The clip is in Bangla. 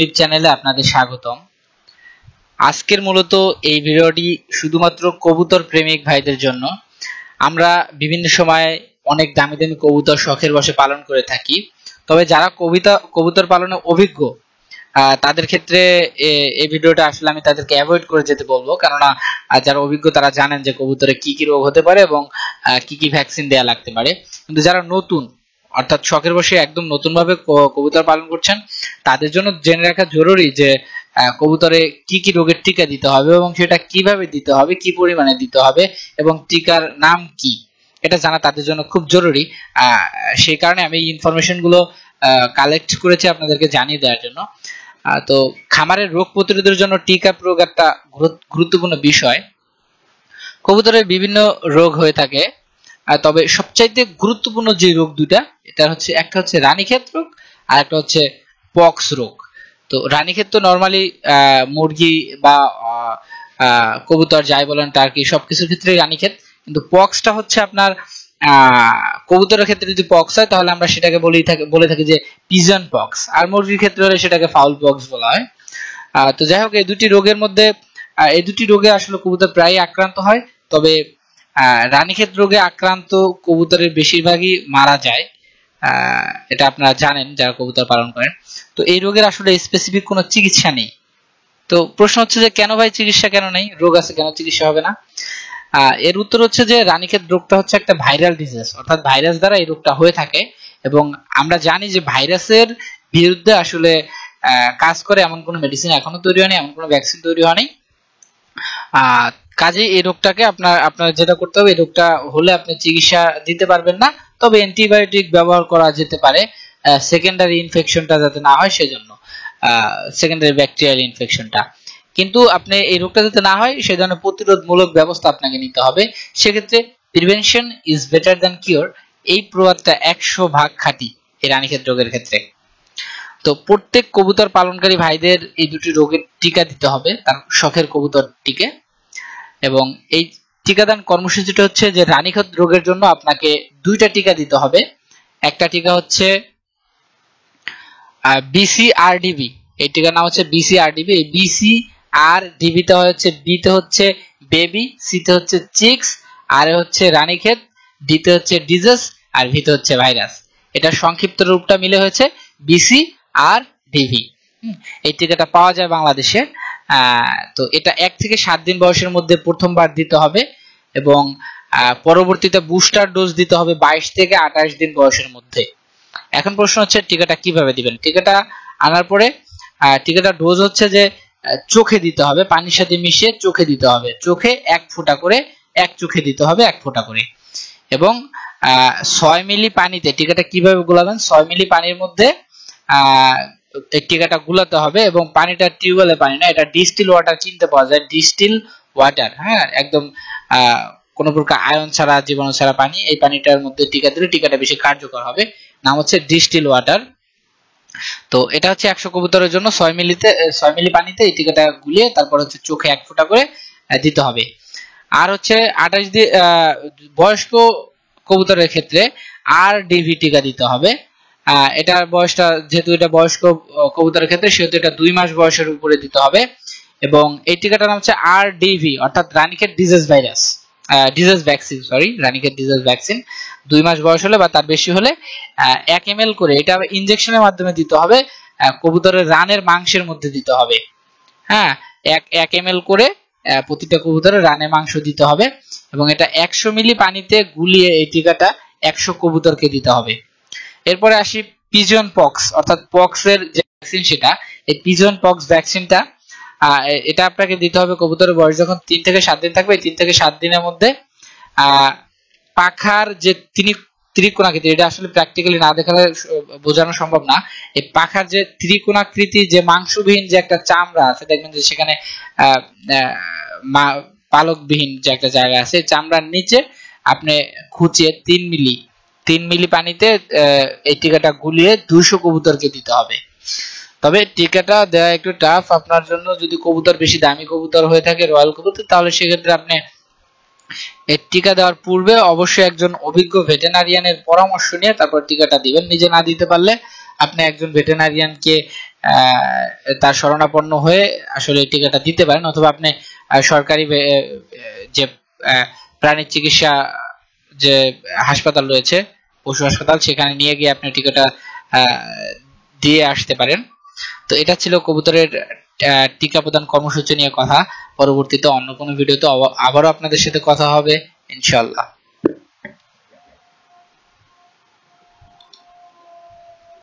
ইউটিউব চ্যানেলে আপনাদের স্বাগতম আজকের মূলত এই ভিডিওটি শুধুমাত্র কবুতর প্রেমিক ভাইদের জন্য আমরা বিভিন্ন সময় অনেক দামি দামি কবুতর শখের বসে পালন করে থাকি তবে যারা কবিতা কবুতর পালনে অভিজ্ঞ তাদের ক্ষেত্রে এই ভিডিওটা আসলে আমি তাদেরকে অ্যাভয়েড করে যেতে বলবো কেননা যারা অভিজ্ঞ তারা জানেন যে কবুতরে কি কি রোগ হতে পারে এবং কি কি ভ্যাকসিন দেয়া লাগতে পারে কিন্তু যারা নতুন অর্থাৎ শখের বসে একদম নতুনভাবে কবুতর পালন করছেন তাদের জন্য জেনে রাখা জরুরি যে কবুতরে কি কি রোগের টিকা দিতে হবে এবং সেটা কিভাবে দিতে হবে কি পরিমাণে দিতে হবে এবং টিকার নাম কি এটা জানা তাদের জন্য খুব জরুরি সেই কারণে আমি এই গুলো কালেক্ট করেছি আপনাদেরকে জানিয়ে দেওয়ার জন্য তো খামারের রোগ প্রতিরোধের জন্য টিকা প্রয়োগ একটা গুরুত্বপূর্ণ বিষয় কবুতরের বিভিন্ন রোগ হয়ে থাকে তবে সবচাইতে গুরুত্বপূর্ণ যে রোগ দুটা এটা হচ্ছে একটা হচ্ছে রানীক্ষেত রোগ আর একটা হচ্ছে পক্স রোগ তো রানীক্ষেত তো নর্মালি মুরগি বা কবুতর যাই বলেন টার্কি কিছুর ক্ষেত্রে রানীক্ষেত কিন্তু পক্সটা হচ্ছে আপনার কবুতরের ক্ষেত্রে যদি পক্স হয় তাহলে আমরা সেটাকে বলি থাকি বলে থাকি যে পিজন পক্স আর মুরগির ক্ষেত্রে হলে সেটাকে ফাউল পক্স বলা হয় তো যাই হোক এই দুটি রোগের মধ্যে এই দুটি রোগে আসলে কবুতর প্রায় আক্রান্ত হয় তবে হ্যাঁ, রানীক্ষেত রোগে আক্রান্ত কবুতরের বেশিরভাগই মারা যায় এটা আপনারা জানেন যারা কবুতর পালন করেন তো এই রোগের আসলে স্পেসিফিক কোনো চিকিৎসা নেই তো প্রশ্ন হচ্ছে যে কেন ভাই চিকিৎসা কেন নেই রোগ আছে কেন চিকিৎসা হবে না এর উত্তর হচ্ছে যে রানীক্ষেত রোগটা হচ্ছে একটা ভাইরাল ডিজিজ অর্থাৎ ভাইরাস দ্বারা এই রোগটা হয়ে থাকে এবং আমরা জানি যে ভাইরাসের বিরুদ্ধে আসলে কাজ করে এমন কোনো মেডিসিন এখনো তৈরি হয়নি এমন কোনো ভ্যাকসিন তৈরি হয়নি কাজে এই রোগটাকে আপনার আপনার যেটা করতে হবে এই রোগটা হলে আপনি চিকিৎসা দিতে পারবেন না তবে অ্যান্টিবায়োটিক ব্যবহার করা যেতে পারে সেকেন্ডারি ইনফেকশনটা যাতে না হয় সেজন্য সেকেন্ডারি ব্যাকটেরিয়াল ইনফেকশনটা কিন্তু আপনি এই রোগটা যাতে না হয় সেজন্য প্রতিরোধমূলক ব্যবস্থা আপনাকে নিতে হবে সেক্ষেত্রে prevention is better than cure এই প্রবাদটা একশো ভাগ খাঁটি এই রানীক্ষেত রোগের ক্ষেত্রে তো প্রত্যেক কবুতর পালনকারী ভাইদের এই দুটি রোগের টিকা দিতে হবে তার শখের কবুতরটিকে এবং এই টিকাদান কর্মসূচিটা হচ্ছে যে রানীক্ষেত রোগের জন্য আপনাকে দুইটা টিকা দিতে হবে একটা টিকা হচ্ছে বিসিআরডিবি এই টিকার নাম হচ্ছে বিসিআরডিবি এই ডিবিতে হচ্ছে বিতে হচ্ছে বেবি সিতে হচ্ছে চিক্স আর হচ্ছে রানীক্ষেত ডিতে হচ্ছে ডিজিজ আর ভিতে হচ্ছে ভাইরাস এটা সংক্ষিপ্ত রূপটা মিলে হয়েছে বিসি আর ডিভি এই টিকাটা পাওয়া যায় বাংলাদেশে তো এটা এক থেকে সাত দিন বয়সের মধ্যে প্রথমবার দিতে হবে এবং পরবর্তীতে বুস্টার ডোজ দিতে হবে বাইশ থেকে আঠাশ দিন বয়সের মধ্যে এখন প্রশ্ন হচ্ছে টিকাটা কিভাবে দিবেন টিকাটা আনার পরে টিকাটা ডোজ হচ্ছে যে চোখে দিতে হবে পানির সাথে মিশিয়ে চোখে দিতে হবে চোখে এক ফোঁটা করে এক চোখে দিতে হবে এক ফোঁটা করে এবং ছয় মিলি পানিতে টিকাটা কিভাবে গোলাবেন ছয় মিলি পানির মধ্যে আহ এই টিকাটা গুলাতে হবে এবং পানিটা টিউবওয়েলের পানি না এটা ডিস্টিল ওয়াটার কিনতে পাওয়া যায় ডিস্টিল ওয়াটার হ্যাঁ একদম কোনো প্রকার আয়ন ছাড়া জীবাণু ছাড়া পানি এই পানিটার মধ্যে টিকা দিলে টিকাটা বেশি কার্যকর হবে নাম হচ্ছে ডিস্টিল ওয়াটার তো এটা হচ্ছে একশো কবুতরের জন্য ছয় মিলিতে ছয় মিলি পানিতে এই টিকাটা গুলিয়ে তারপর হচ্ছে চোখে এক ফোঁটা করে দিতে হবে আর হচ্ছে আঠাশ দিন বয়স্ক কবুতরের ক্ষেত্রে আর ডিভি টিকা দিতে হবে হ্যাঁ, এটা বয়সটা যেহেতু এটা বয়স্ক কবুতরের ক্ষেত্রে সেহেতু এটা দুই মাস বয়সের উপরে দিতে হবে এবং এই টিকাটার নাম হচ্ছে আর ডিভি অর্থাৎ রানিকের disease virus disease vaccine sorry রানিকের ডিজিজ ভ্যাকসিন দুই মাস বয়স হলে বা তার বেশি হলে এক এম করে এটা ইনজেকশনের মাধ্যমে দিতে হবে কবুতরের রানের মাংসের মধ্যে দিতে হবে হ্যাঁ এক এক এম করে প্রতিটা কবুতরের রানের মাংস দিতে হবে এবং এটা একশো মিলি পানিতে গুলিয়ে এই টিকাটা একশো কবুতরকে দিতে হবে এরপরে আসি পিজন পক্স অর্থাৎ পক্সের যে ভ্যাকসিন সেটা এই পিজন পক্স ভ্যাকসিনটা এটা আপনাকে দিতে হবে কবুতরের বয়স যখন তিন থেকে সাত দিন থাকবে তিন থেকে সাত দিনের মধ্যে পাখার যে তিনি ত্রিকোণাকৃতি এটা আসলে প্র্যাকটিক্যালি না দেখালে বোঝানো সম্ভব না এই পাখার যে ত্রিকোণাকৃতি যে মাংসবিহীন যে একটা চামড়া আছে দেখবেন যে সেখানে পালকবিহীন যে একটা জায়গা আছে চামড়ার নিচে আপনি খুঁচিয়ে তিন মিলি তিন মিলি পানিতে এই টিকাটা গুলিয়ে দুইশো কবুতরকে দিতে হবে তবে টিকাটা দেওয়া একটু টাফ আপনার জন্য যদি কবুতর বেশি দামি কবুতর হয়ে থাকে রয়্যাল কবুতর তাহলে সেক্ষেত্রে আপনি এর টিকা দেওয়ার পূর্বে অবশ্যই একজন অভিজ্ঞ ভেটেনারিয়ানের পরামর্শ নিয়ে তারপর টিকাটা দিবেন নিজে না দিতে পারলে আপনি একজন ভেটেনারিয়ানকে তার শরণাপন্ন হয়ে আসলে টিকাটা দিতে পারেন অথবা আপনি সরকারি যে প্রাণী চিকিৎসা যে হাসপাতাল রয়েছে পশু হাসপাতাল সেখানে নিয়ে গিয়ে আপনি টিকাটা দিয়ে আসতে পারেন তো এটা ছিল কবুতরের টিকা প্রদান কর্মসূচি নিয়ে কথা পরবর্তীতে অন্য কোনো ভিডিওতে আবারও আপনাদের সাথে কথা হবে ইনশাল্লাহ